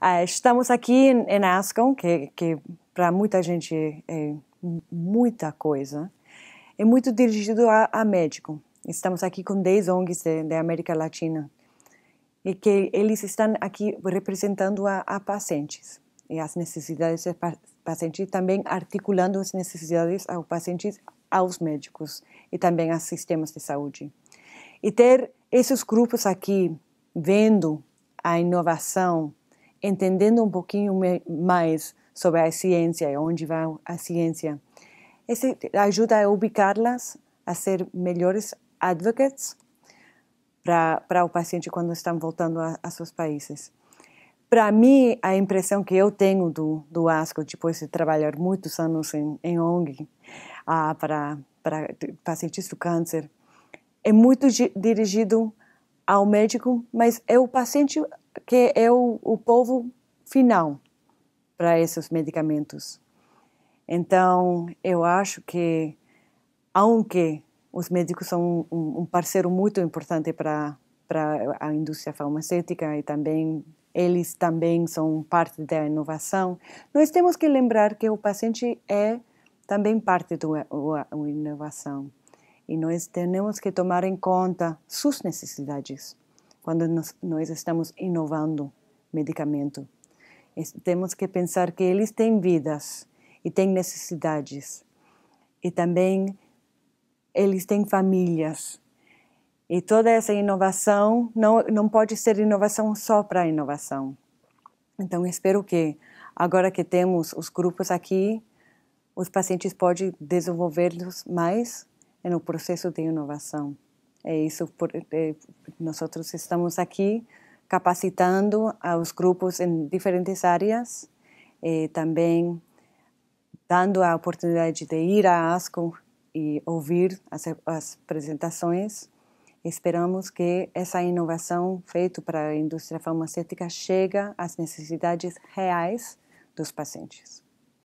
Ah, estamos aqui em, Ascom, que, que para muita gente é muita coisa. É muito dirigido a, a médico. Estamos aqui com 10 ONGs da América Latina e que eles estão aqui representando a, a pacientes e as necessidades dos pacientes, também articulando as necessidades aos pacientes, aos médicos e também aos sistemas de saúde. E ter esses grupos aqui vendo a inovação, entendendo um pouquinho mais sobre a ciência e onde vai a ciência. Isso ajuda a ubicá-las a ser melhores advocates para o paciente quando estão voltando a, seus países. Para mim, a impressão que eu tenho do, do ASCO, depois de trabalhar muitos anos em, em ONG ah, para, para pacientes do câncer, é muito dirigido ao médico, mas é o paciente que é o, o povo final para esses medicamentos. Então, eu acho que, aunque os médicos são um, um parceiro muito importante para a indústria farmacêutica e também eles também são parte da inovação. Nós temos que lembrar que o paciente é também parte da inovação. E nós temos que tomar em conta suas necessidades quando nós, nós estamos inovando medicamento. Temos que pensar que eles têm vidas e têm necessidades. E também eles têm famílias. E toda essa inovação não, não pode ser inovação só para a inovação. Então, espero que, agora que temos os grupos aqui, os pacientes podem desenvolver los mais no processo de inovação. É isso, por, eh, nós estamos aqui capacitando aos grupos em diferentes áreas, e eh, também dando a oportunidade de ir à ASCO e ouvir as, as apresentações. Esperamos que essa inovação feita para a indústria farmacêutica chegue às necessidades reais dos pacientes.